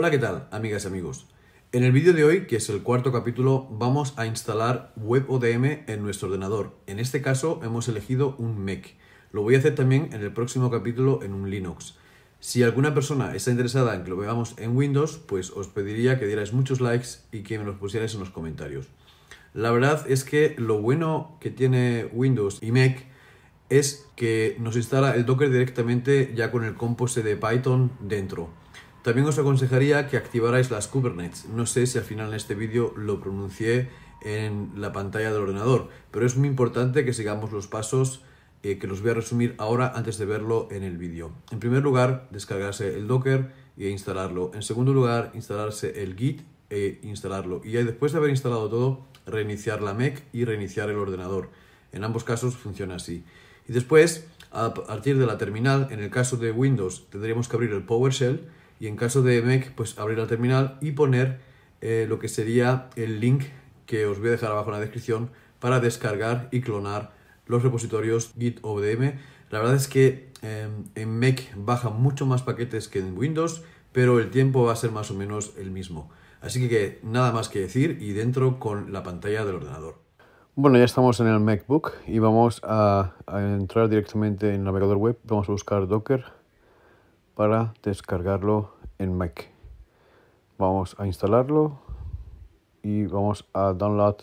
Hola, ¿qué tal, amigas y amigos? En el vídeo de hoy, que es el cuarto capítulo, vamos a instalar WebODM en nuestro ordenador. En este caso, hemos elegido un Mac. Lo voy a hacer también en el próximo capítulo en un Linux. Si alguna persona está interesada en que lo veamos en Windows, pues os pediría que dierais muchos likes y que me los pusierais en los comentarios. La verdad es que lo bueno que tiene Windows y Mac es que nos instala el Docker directamente ya con el Compose de Python dentro. También os aconsejaría que activarais las Kubernetes. No sé si al final en este vídeo lo pronuncié en la pantalla del ordenador, pero es muy importante que sigamos los pasos eh, que los voy a resumir ahora antes de verlo en el vídeo. En primer lugar, descargarse el Docker e instalarlo. En segundo lugar, instalarse el Git e instalarlo. Y después de haber instalado todo, reiniciar la Mac y reiniciar el ordenador. En ambos casos funciona así. Y después, a partir de la terminal, en el caso de Windows, tendríamos que abrir el PowerShell y en caso de Mac, pues abrir la terminal y poner eh, lo que sería el link que os voy a dejar abajo en la descripción para descargar y clonar los repositorios Git OVM. La verdad es que en em, Mac baja mucho más paquetes que en Windows, pero el tiempo va a ser más o menos el mismo. Así que nada más que decir y dentro con la pantalla del ordenador. Bueno, ya estamos en el MacBook y vamos a, a entrar directamente en el navegador web. Vamos a buscar Docker para descargarlo en Mac. Vamos a instalarlo y vamos a download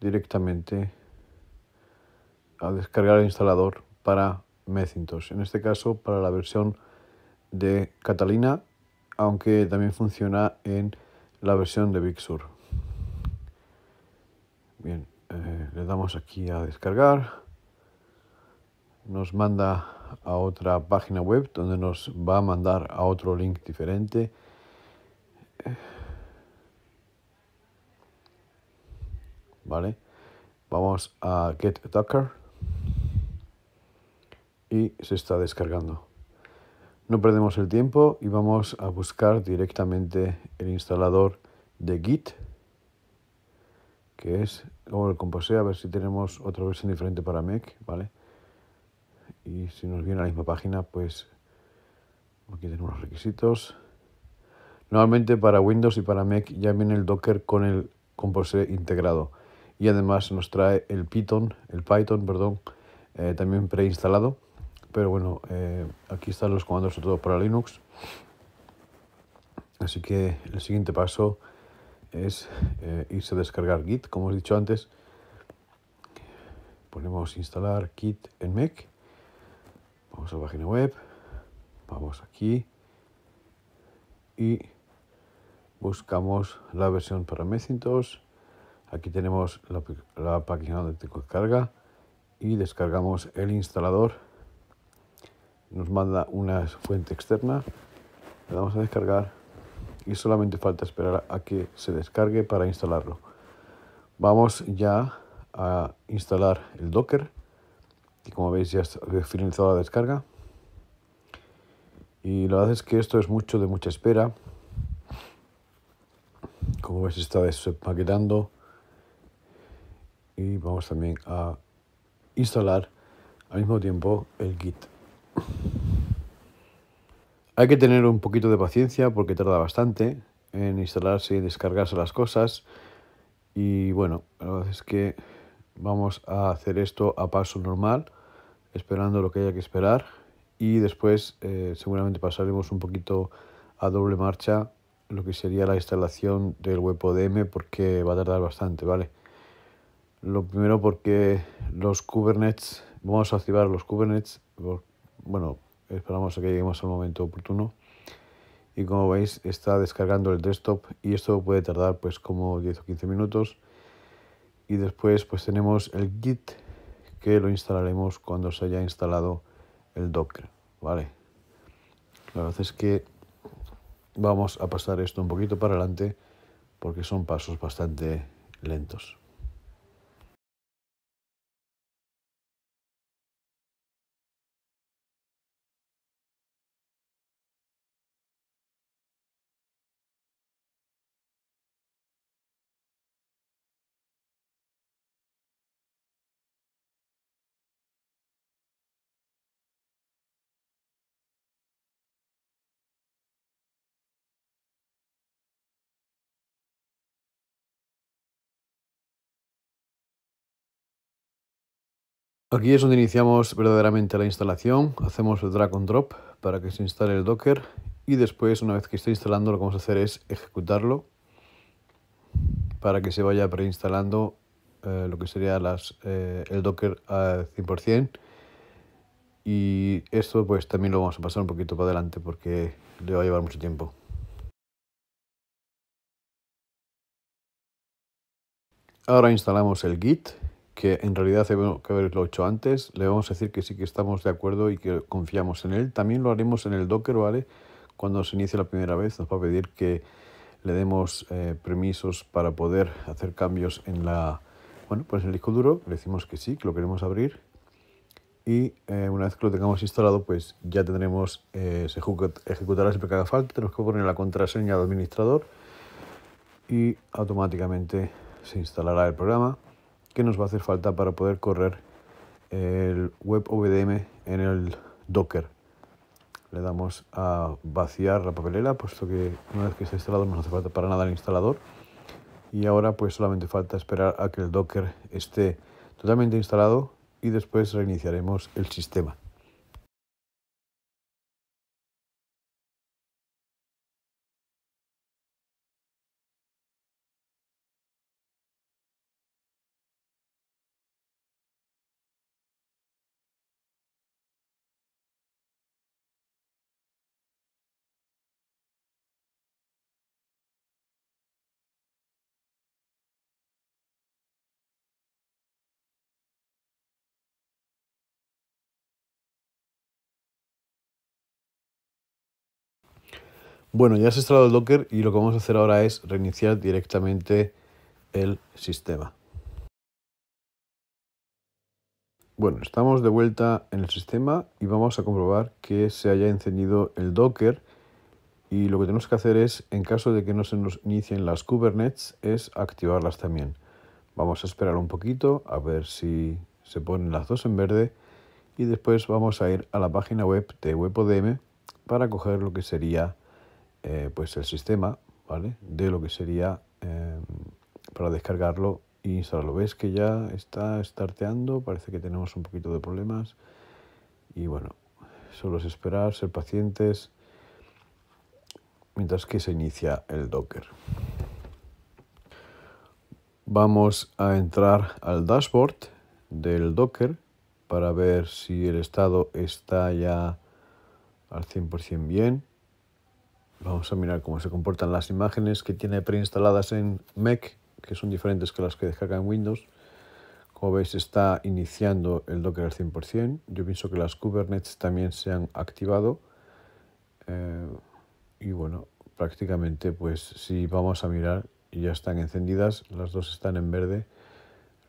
directamente a descargar el instalador para Macintosh. En este caso para la versión de Catalina, aunque también funciona en la versión de Big Sur. Bien, eh, le damos aquí a descargar. Nos manda a otra página web donde nos va a mandar a otro link diferente. Vale, vamos a Get Docker y se está descargando. No perdemos el tiempo y vamos a buscar directamente el instalador de Git, que es, como el compose a ver si tenemos otra versión diferente para Mac, ¿vale? y si nos viene la misma página, pues aquí tenemos los requisitos. Normalmente para Windows y para Mac ya viene el Docker con el Composer integrado y además nos trae el Python, el Python, perdón, eh, también preinstalado. Pero bueno, eh, aquí están los comandos sobre todo para Linux. Así que el siguiente paso es eh, irse a descargar Git, como os he dicho antes. Ponemos instalar Git en Mac Vamos a la página web, vamos aquí y buscamos la versión para Macintosh. Aquí tenemos la, página donde carga y descargamos el instalador. Nos manda una fuente externa, le damos a descargar y solamente falta esperar a que se descargue para instalarlo. Vamos ya a instalar el Docker y como veis ya he finalizado la descarga y la verdad es que esto es mucho de mucha espera como veis está despaquetando. y vamos también a instalar al mismo tiempo el kit hay que tener un poquito de paciencia porque tarda bastante en instalarse y descargarse las cosas y bueno la verdad es que vamos a hacer esto a paso normal, esperando lo que haya que esperar y después eh, seguramente pasaremos un poquito a doble marcha lo que sería la instalación del WebODM porque va a tardar bastante, ¿vale? Lo primero porque los Kubernetes, vamos a activar los Kubernetes, bueno, esperamos a que lleguemos al momento oportuno y como veis está descargando el desktop y esto puede tardar pues como 10 o 15 minutos y después pues tenemos el git que lo instalaremos cuando se haya instalado el docker vale la verdad es que vamos a pasar esto un poquito para adelante porque son pasos bastante lentos Aquí es donde iniciamos verdaderamente la instalación, hacemos el drag and drop para que se instale el Docker y después una vez que esté instalando lo que vamos a hacer es ejecutarlo para que se vaya preinstalando eh, lo que sería eh, el Docker al 100% y esto pues también lo vamos a pasar un poquito para adelante porque le va a llevar mucho tiempo. Ahora instalamos el Git que en realidad que haberlo hecho antes, le vamos a decir que sí que estamos de acuerdo y que confiamos en él. También lo haremos en el Docker, ¿vale? Cuando se inicie la primera vez nos va a pedir que le demos eh, permisos para poder hacer cambios en la pues el disco duro, le decimos que sí, que lo queremos abrir y eh, una vez que lo tengamos instalado, pues ya tendremos, eh, se ejecutará siempre que haga falta, tenemos que poner la contraseña de administrador y automáticamente se instalará el programa que nos va a hacer falta para poder correr el Web OVDM en el Docker. Le damos a vaciar la papelera, puesto que una vez que está instalado no hace falta para nada el instalador. Y ahora pues solamente falta esperar a que el Docker esté totalmente instalado y después reiniciaremos el sistema. Bueno, ya se ha instalado el Docker y lo que vamos a hacer ahora es reiniciar directamente el sistema. Bueno, estamos de vuelta en el sistema y vamos a comprobar que se haya encendido el Docker y lo que tenemos que hacer es, en caso de que no se nos inicien las Kubernetes, es activarlas también. Vamos a esperar un poquito a ver si se ponen las dos en verde y después vamos a ir a la página web de WebODM para coger lo que sería eh, pues el sistema, ¿vale? De lo que sería em, para descargarlo e instalarlo. Ves que ya está estarteando? parece que tenemos un poquito de problemas. Y bueno, solo es esperar, ser pacientes, mientras que se inicia el Docker. Vamos a entrar al dashboard del Docker para ver si el estado está ya al 100% bien. Vamos a mirar cómo se comportan las imágenes que tiene preinstaladas en Mac, que son diferentes que las que descarga en Windows. Como veis está iniciando el Docker al 100%. Yo pienso que las Kubernetes también se han activado. Eh, y bueno, prácticamente pues si vamos a mirar ya están encendidas, las dos están en verde.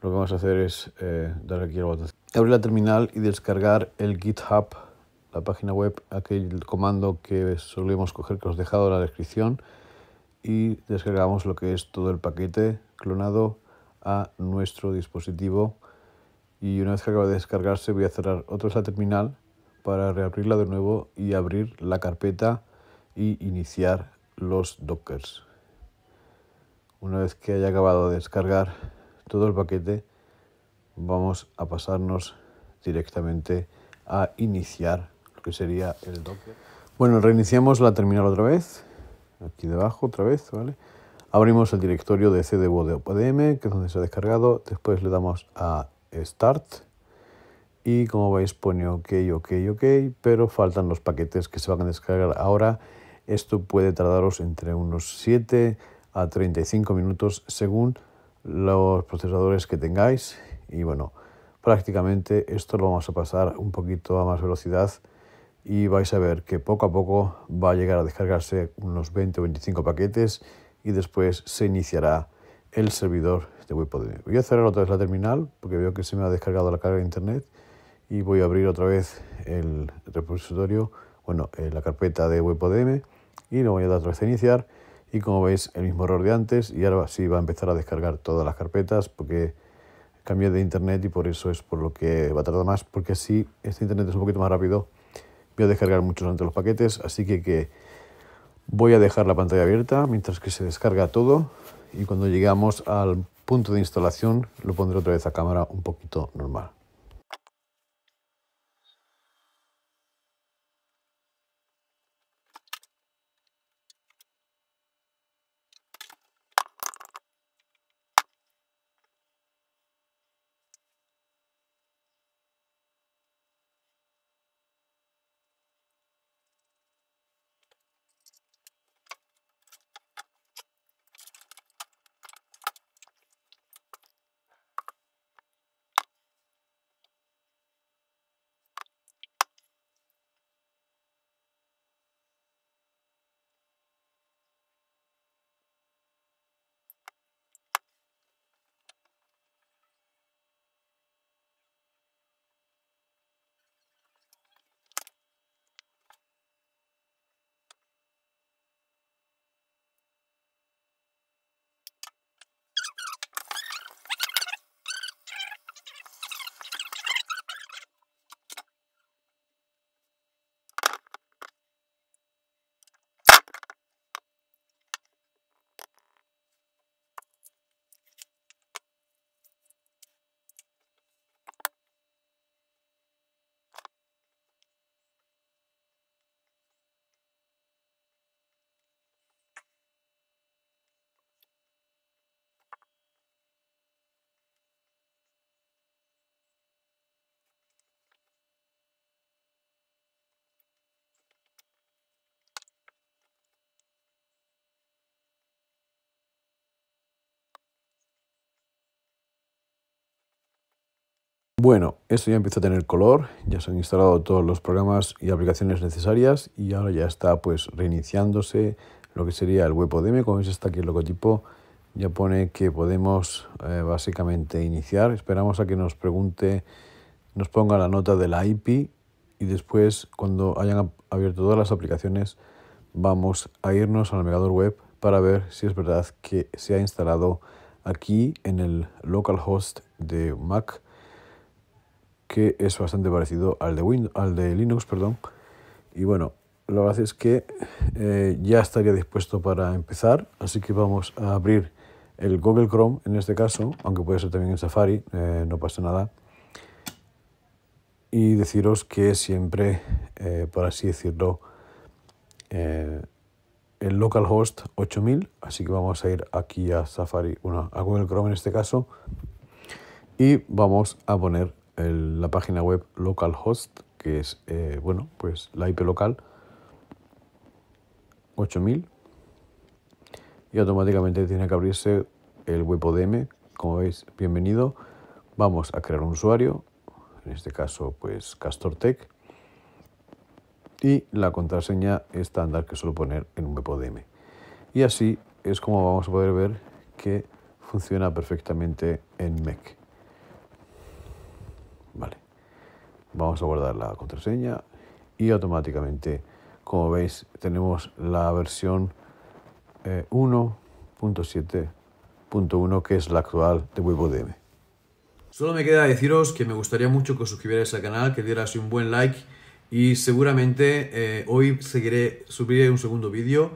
Lo que vamos a hacer es eh, dar aquí la botón. Abrir la terminal y descargar el GitHub la página web aquel comando que solemos coger que os he dejado en la descripción y descargamos lo que es todo el paquete clonado a nuestro dispositivo y una vez que acaba de descargarse voy a cerrar otra vez la terminal para reabrirla de nuevo y abrir la carpeta y iniciar los dockers. Una vez que haya acabado de descargar todo el paquete vamos a pasarnos directamente a iniciar que sería el Docker. Bueno, reiniciamos la terminal otra vez. Aquí debajo otra vez, ¿vale? Abrimos el directorio de CDBO de que es donde se ha descargado. Después le damos a Start. Y como veis pone OK, OK, OK, pero faltan los paquetes que se van a descargar ahora. Esto puede tardaros entre unos 7 a 35 minutos según los procesadores que tengáis. Y bueno, prácticamente esto lo vamos a pasar un poquito a más velocidad y vais a ver que poco a poco va a llegar a descargarse unos 20 o 25 paquetes y después se iniciará el servidor de WebPodM. Voy a cerrar otra vez la terminal porque veo que se me ha descargado la carga de internet y voy a abrir otra vez el repositorio, bueno, eh, la carpeta de WebPodM y lo voy a dar otra vez a iniciar y como veis el mismo error de antes y ahora sí va a empezar a descargar todas las carpetas porque cambié de internet y por eso es por lo que va a tardar más porque así este internet es un poquito más rápido Voy a descargar muchos antes los paquetes, así que, que voy a dejar la pantalla abierta mientras que se descarga todo y cuando llegamos al punto de instalación lo pondré otra vez a cámara un poquito normal. Bueno, esto ya empieza a tener color, ya se han instalado todos los programas y aplicaciones necesarias y ahora ya está pues reiniciándose lo que sería el WebODM, como veis está aquí el logotipo, ya pone que podemos eh, básicamente iniciar, esperamos a que nos pregunte, nos ponga la nota de la IP y después cuando hayan abierto todas las aplicaciones vamos a irnos al navegador web para ver si es verdad que se ha instalado aquí en el localhost de Mac que es bastante parecido al de, Windows, al de Linux. Perdón. Y bueno, lo hace es que eh, ya estaría dispuesto para empezar, así que vamos a abrir el Google Chrome en este caso, aunque puede ser también en Safari, eh, no pasa nada. Y deciros que siempre, eh, por así decirlo, el localhost 8000, así que vamos a ir aquí a Safari, bueno, a Google Chrome en este caso, y vamos a poner la página web localhost, que es, eh, bueno, pues la IP local 8000 y automáticamente tiene que abrirse el WebODM, como veis, bienvenido. Vamos a crear un usuario, en este caso pues CastorTech y la contraseña estándar que suelo poner en un WebODM. Y así es como vamos a poder ver que funciona perfectamente en mac Vamos a guardar la contraseña y automáticamente, como veis, tenemos la versión 1.7.1 eh, que es la actual de WebODM. Solo me queda deciros que me gustaría mucho que os suscribierais al canal, que dieras un buen like y seguramente eh, hoy seguiré, subiré un segundo vídeo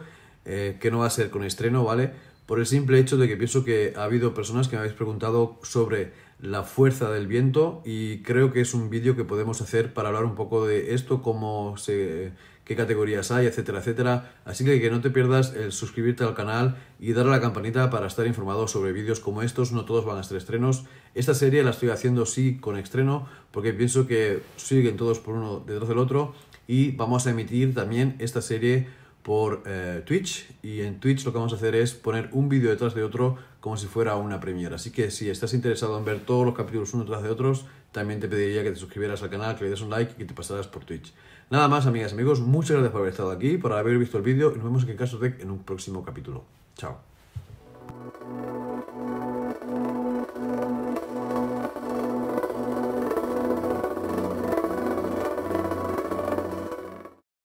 eh, que no va a ser con estreno, ¿vale? por el simple hecho de que pienso que ha habido personas que me habéis preguntado sobre la fuerza del viento y creo que es un vídeo que podemos hacer para hablar un poco de esto, cómo se, qué categorías hay, etcétera, etcétera. Así que que no te pierdas el suscribirte al canal y darle a la campanita para estar informado sobre vídeos como estos. No todos van a ser estrenos. Esta serie la estoy haciendo sí con estreno porque pienso que siguen todos por uno detrás del otro y vamos a emitir también esta serie por eh, Twitch y en Twitch lo que vamos a hacer es poner un vídeo detrás de otro como si fuera una premiere. Así que si estás interesado en ver todos los capítulos uno detrás de otros, también te pediría que te suscribieras al canal, que le des un like y que te pasaras por Twitch. Nada más, amigas y amigos, muchas gracias por haber estado aquí, por haber visto el vídeo y nos vemos en Caso de en un próximo capítulo. Chao.